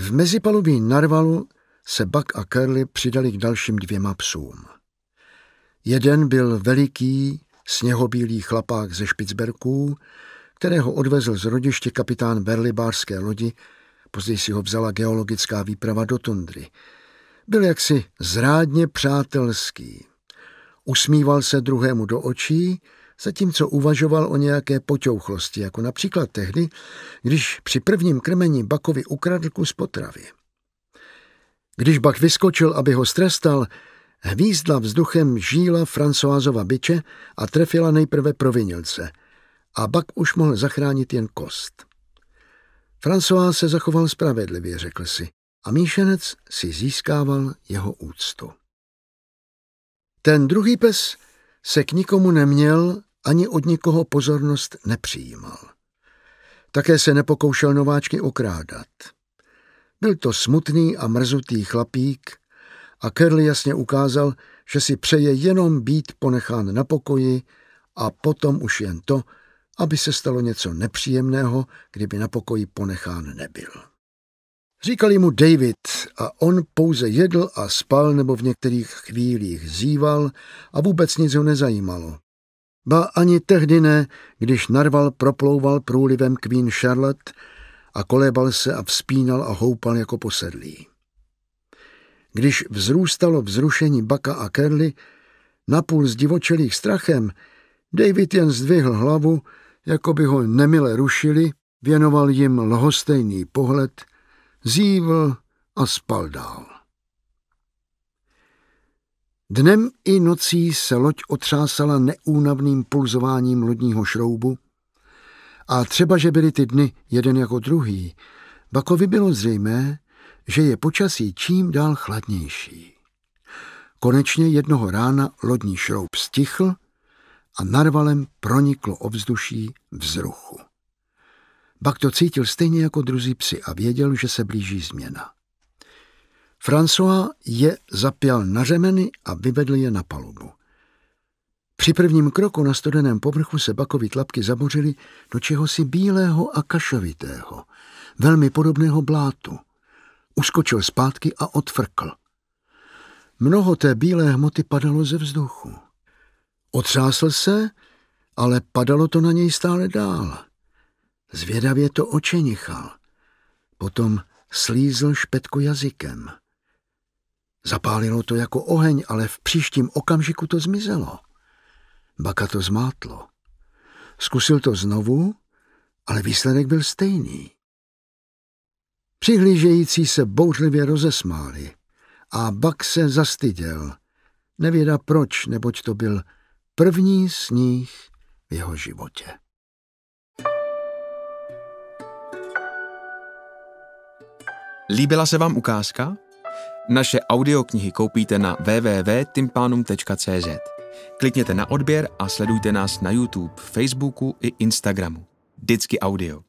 V mezipalubí narvalu se Buck a Curly přidali k dalším dvěma psům. Jeden byl veliký, sněhobílý chlapák ze Špicberků, kterého odvezl z rodiště kapitán berlibářské lodi, později si ho vzala geologická výprava do tundry. Byl jaksi zrádně přátelský. Usmíval se druhému do očí, zatímco uvažoval o nějaké poťouchlosti, jako například tehdy, když při prvním krmení Bakovi ukradl kus potravy. Když Bak vyskočil, aby ho strestal, hvízdla vzduchem žíla Francoázova byče a trefila nejprve provinilce a Bak už mohl zachránit jen kost. François se zachoval spravedlivě, řekl si, a míšenec si získával jeho úctu. Ten druhý pes se k nikomu neměl ani od nikoho pozornost nepřijímal. Také se nepokoušel nováčky okrádat. Byl to smutný a mrzutý chlapík a Kerly jasně ukázal, že si přeje jenom být ponechán na pokoji a potom už jen to, aby se stalo něco nepříjemného, kdyby na pokoji ponechán nebyl. Říkali mu David a on pouze jedl a spal nebo v některých chvílích zíval a vůbec nic ho nezajímalo. Ba ani tehdy ne, když narval proplouval průlivem Queen Charlotte a kolébal se a vzpínal a houpal jako posedlý. Když vzrůstalo vzrušení Baka a Kerly, napůl zdivočelých strachem, David jen zdvihl hlavu, jako by ho nemile rušili, věnoval jim lhostejný pohled, zívl a spal dál. Dnem i nocí se loď otřásala neúnavným pulzováním lodního šroubu a třeba, že byly ty dny jeden jako druhý, Bakovi bylo zřejmé, že je počasí čím dál chladnější. Konečně jednoho rána lodní šroub stichl a narvalem proniklo ovzduší vzruchu. Bak to cítil stejně jako druzí psi a věděl, že se blíží změna. François je zapěl na řemeny a vyvedl je na palubu. Při prvním kroku na studeném povrchu se bakovi tlapky zabořily do čehosi bílého a kašovitého, velmi podobného blátu. Uskočil zpátky a odfrkl. Mnoho té bílé hmoty padalo ze vzduchu. Otřásl se, ale padalo to na něj stále dál. Zvědavě to očenichal. Potom slízl špetku jazykem. Zapálilo to jako oheň, ale v příštím okamžiku to zmizelo. Baka to zmátlo. Zkusil to znovu, ale výsledek byl stejný. Přihlížející se bouřlivě rozesmáli a Bak se zastyděl. Nevěda proč, neboť to byl první sníh v jeho životě. Líbila se vám ukázka? Naše audioknihy koupíte na www.timpanum.cz. Klikněte na odběr a sledujte nás na YouTube, Facebooku i Instagramu. Vždycky audio.